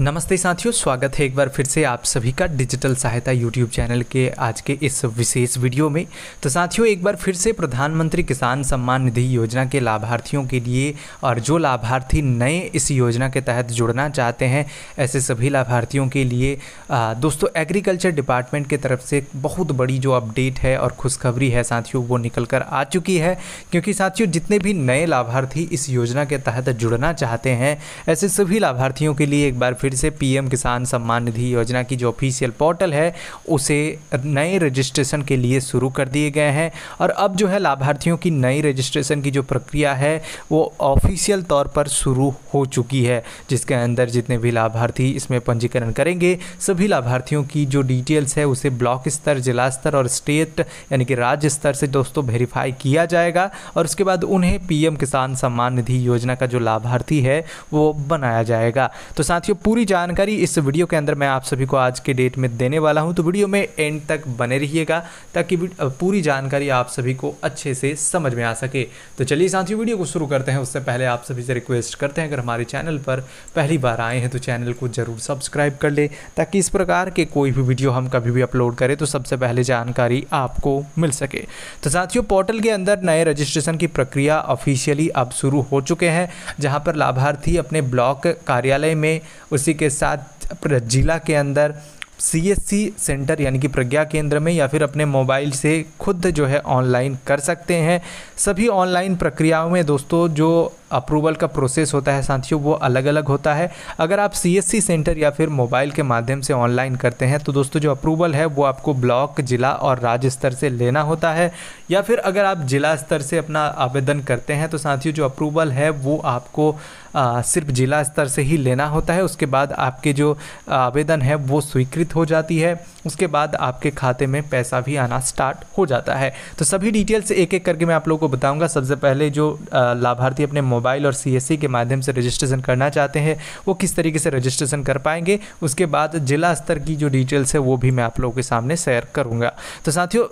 नमस्ते साथियों स्वागत है एक बार फिर से आप सभी का डिजिटल सहायता यूट्यूब चैनल के आज के इस विशेष वीडियो में तो साथियों एक बार फिर से प्रधानमंत्री किसान सम्मान निधि योजना के लाभार्थियों के लिए और जो लाभार्थी नए इस योजना के तहत जुड़ना चाहते हैं ऐसे सभी लाभार्थियों के लिए आ, दोस्तों एग्रीकल्चर डिपार्टमेंट की तरफ से बहुत बड़ी जो अपडेट है और खुशखबरी है साथियों वो निकल कर आ चुकी है क्योंकि साथियों जितने भी नए लाभार्थी इस योजना के तहत जुड़ना चाहते हैं ऐसे सभी लाभार्थियों के लिए एक बार फिर से पीएम किसान सम्मान निधि योजना की जो ऑफिशियल पोर्टल है उसे नए रजिस्ट्रेशन के लिए शुरू कर दिए गए हैं और अब जो है लाभार्थियों की नई रजिस्ट्रेशन की जो प्रक्रिया है वो ऑफिशियल तौर पर शुरू हो चुकी है जिसके अंदर जितने भी लाभार्थी इसमें पंजीकरण करेंगे सभी लाभार्थियों की जो डिटेल्स है उसे ब्लॉक स्तर जिला स्तर और स्टेट यानी कि राज्य स्तर से दोस्तों वेरीफाई किया जाएगा और उसके बाद उन्हें पीएम किसान सम्मान निधि योजना का जो लाभार्थी है वो बनाया जाएगा तो साथियों पूरी जानकारी इस वीडियो के अंदर मैं आप सभी को आज के डेट में देने वाला हूँ तो वीडियो में एंड तक बने रहिएगा ताकि पूरी जानकारी आप सभी को अच्छे से समझ में आ सके तो चलिए साथियों वीडियो को शुरू करते हैं उससे पहले आप सभी से रिक्वेस्ट करते हैं अगर हमारे चैनल पर पहली बार आए हैं तो चैनल को ज़रूर सब्सक्राइब कर ले ताकि इस प्रकार के कोई भी वीडियो हम कभी भी अपलोड करें तो सबसे पहले जानकारी आपको मिल सके तो साथियों पोर्टल के अंदर नए रजिस्ट्रेशन की प्रक्रिया ऑफिशियली अब शुरू हो चुके हैं जहाँ पर लाभार्थी अपने ब्लॉक कार्यालय में उस उसी के साथ जिला के अंदर सी सेंटर यानी कि प्रज्ञा केंद्र में या फिर अपने मोबाइल से खुद जो है ऑनलाइन कर सकते हैं सभी ऑनलाइन प्रक्रियाओं में दोस्तों जो अप्रूवल का प्रोसेस होता है साथियों वो अलग अलग होता है अगर आप सी सेंटर या फिर मोबाइल के माध्यम से ऑनलाइन करते हैं तो दोस्तों जो अप्रूवल है वो आपको ब्लॉक जिला और राज्य स्तर से लेना होता है या फिर अगर आप जिला स्तर से अपना आवेदन करते हैं तो साथियों जो अप्रूवल है वो आपको आ, सिर्फ जिला स्तर से ही लेना होता है उसके बाद आपके जो आवेदन है वो स्वीकृत हो जाती है उसके बाद आपके खाते में पैसा भी आना स्टार्ट हो जाता है तो सभी डिटेल्स एक एक करके मैं आप लोगों को बताऊंगा सबसे पहले जो लाभार्थी अपने मोबाइल मोबाइल और सी e के माध्यम से रजिस्ट्रेशन करना चाहते हैं वो किस तरीके से रजिस्ट्रेशन कर पाएंगे उसके बाद जिला स्तर की जो डिटेल्स है वो भी मैं आप लोगों के सामने शेयर करूँगा तो साथियों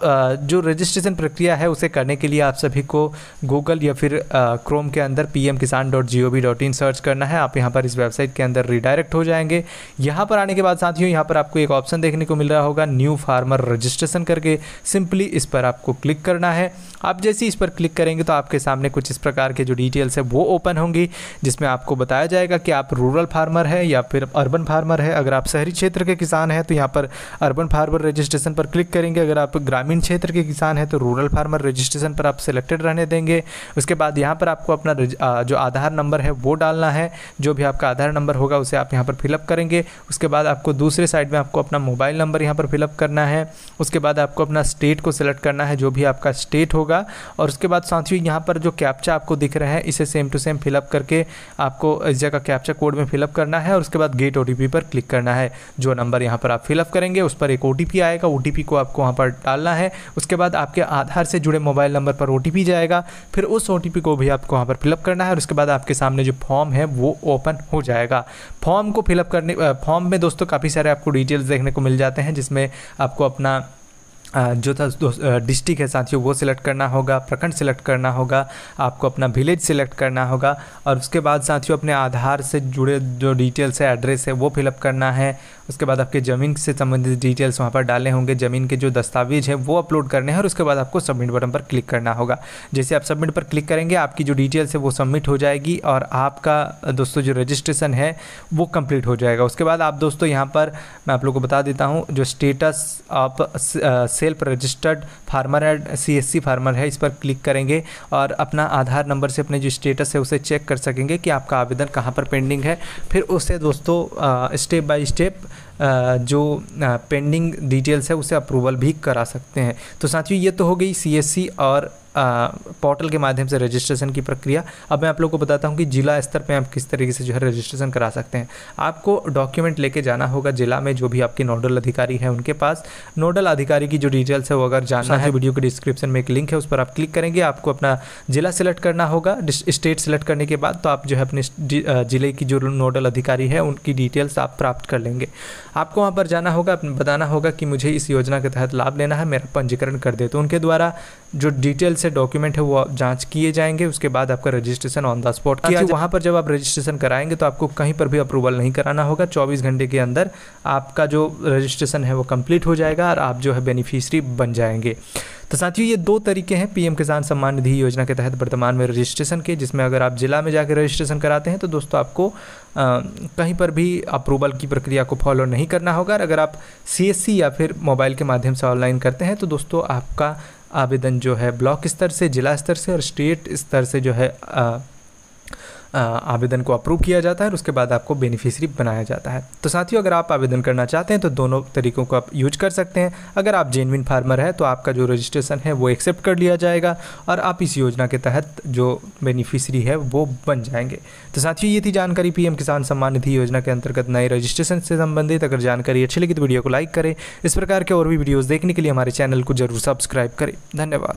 जो रजिस्ट्रेशन प्रक्रिया है उसे करने के लिए आप सभी को गूगल या फिर क्रोम के अंदर P M Kisan dot G O V dot in search करना है आप यहाँ पर इस वेबसाइट के अंदर रिडायरेक्ट हो जाएंगे यहाँ पर आने के बाद साथियों यहाँ पर आपको एक ऑप्शन देखने को मिल रहा होगा न्यू फार्मर रजिस्ट्रेशन करके सिंपली इस पर आपको क्लिक करना है आप जैसे इस पर क्लिक करेंगे तो आपके सामने कुछ इस प्रकार के जो डिटेल्स है वो ओपन होंगी जिसमें आपको बताया जाएगा कि आप रूरल फार्मर है या फिर अर्बन फार्मर है अगर आप शहरी क्षेत्र के किसान हैं तो यहाँ पर अर्बन फार्मर रजिस्ट्रेशन पर क्लिक करेंगे अगर आप ग्रामीण क्षेत्र के किसान हैं तो रूरल फार्मर रजिस्ट्रेशन पर आप सिलेक्टेड रहने देंगे उसके बाद यहाँ पर आपको अपना जो आधार नंबर है वो डालना है जो भी आपका आधार नंबर होगा उसे आप यहाँ पर फिलअप करेंगे उसके बाद आपको दूसरे साइड में आपको अपना मोबाइल नंबर यहाँ पर फिलअप करना है उसके बाद आपको अपना स्टेट को सिलेक्ट करना है जो भी आपका स्टेट होगा और उसके बाद साथियों यहाँ पर जो कैप्चा आपको दिख रहे हैं इसे सेम टू सेम फिलअप करके आपको इस जगह कैप्चा कोड में फिलअप करना है और उसके बाद गेट ओ पर क्लिक करना है जो नंबर यहाँ पर आप फिलअप करेंगे उस पर एक ओ आएगा ओ को आपको वहाँ पर डालना है उसके बाद आपके आधार से जुड़े मोबाइल नंबर पर ओ जाएगा फिर उस ओ को भी आपको वहाँ पर फिलअप करना है और उसके बाद आपके सामने जो फॉर्म है वो ओपन हो जाएगा फॉर्म को फिलअप करने फॉर्म में दोस्तों काफ़ी सारे आपको डिटेल्स देखने को मिल जाते हैं जिसमें आपको अपना जो था डिस्ट्रिक्ट है साथियों वो सिलेक्ट करना होगा प्रखंड सिलेक्ट करना होगा आपको अपना विलेज सिलेक्ट करना होगा और उसके बाद साथियों अपने आधार से जुड़े जो डिटेल्स है एड्रेस है वो फिलअप करना है उसके बाद आपके ज़मीन से संबंधित डिटेल्स वहाँ पर डालने होंगे ज़मीन के जो दस्तावेज है वो अपलोड करने हैं और उसके बाद आपको सबमिट बटन पर क्लिक करना होगा जैसे आप सबमिट पर क्लिक करेंगे आपकी जो डिटेल्स है वो सबमिट हो जाएगी और आपका दोस्तों जो रजिस्ट्रेशन है वो कम्प्लीट हो जाएगा उसके बाद आप दोस्तों यहाँ पर मैं आप लोग को बता देता हूँ जो स्टेटस आप self registered farmer add C farmer है इस पर क्लिक करेंगे और अपना आधार नंबर से अपने जो स्टेटस है उसे चेक कर सकेंगे कि आपका आवेदन कहाँ पर पेंडिंग है फिर उसे दोस्तों स्टेप बाय स्टेप जो पेंडिंग डिटेल्स है उसे अप्रूवल भी करा सकते हैं तो साथियों ये तो हो गई सी और पोर्टल के माध्यम से रजिस्ट्रेशन की प्रक्रिया अब मैं आप लोग को बताता हूँ कि जिला स्तर पर आप किस तरीके से जो है रजिस्ट्रेशन करा सकते हैं आपको डॉक्यूमेंट लेके जाना होगा जिला में जो भी आपके नोडल अधिकारी है उनके पास नोडल अधिकारी की जो डिटेल्स है वो अगर जानना है वीडियो के डिस्क्रिप्शन में एक लिंक है उस पर आप क्लिक करेंगे आपको अपना जिला सेलेक्ट करना होगा स्टेट सेलेक्ट करने के बाद तो आप जो है अपने जिले की जो नोडल अधिकारी है उनकी डिटेल्स आप प्राप्त कर लेंगे आपको वहाँ पर जाना होगा बताना होगा कि मुझे इस योजना के तहत लाभ लेना है मेरा पंजीकरण कर दे तो उनके द्वारा जो डिटेल्स से डॉक्यूमेंट है वो जाँच किए जाएंगे उसके बाद आपका रजिस्ट्रेशन ऑन द स्पॉट किया हाँ वहां पर जब आप रजिस्ट्रेशन कराएंगे तो आपको कहीं पर भी अप्रूवल नहीं कराना होगा चौबीस घंटे के अंदर आपका जो रजिस्ट्रेशन है वो कंप्लीट हो जाएगा और आप जो है बेनिफिशरी बन जाएंगे तो साथियों ये दो तरीके हैं पीएम किसान सम्मान निधि योजना के तहत वर्तमान में रजिस्ट्रेशन के जिसमें अगर आप जिला में जाकर रजिस्ट्रेशन कराते हैं तो दोस्तों आपको आ, कहीं पर भी अप्रूवल की प्रक्रिया को फॉलो नहीं करना होगा अगर आप सीएससी या फिर मोबाइल के माध्यम से ऑनलाइन करते हैं तो दोस्तों आपका आवेदन जो है ब्लॉक स्तर से जिला स्तर से और स्टेट स्तर से जो है आवेदन को अप्रूव किया जाता है और उसके बाद आपको बेनिफिशरी बनाया जाता है तो साथियों अगर आप आवेदन करना चाहते हैं तो दोनों तरीकों को आप यूज कर सकते हैं अगर आप जेनविन फार्मर है तो आपका जो रजिस्ट्रेशन है वो एक्सेप्ट कर लिया जाएगा और आप इस योजना के तहत जो बेनिफिशरी है वो बन जाएंगे तो साथियों ये थी जानकारी पीएम किसान सम्मान निधि योजना के अंतर्गत नए रजिस्ट्रेशन से संबंधित अगर जानकारी अच्छी लगी तो वीडियो को लाइक करें इस प्रकार के और भी वीडियोज़ देखने के लिए हमारे चैनल को जरूर सब्सक्राइब करें धन्यवाद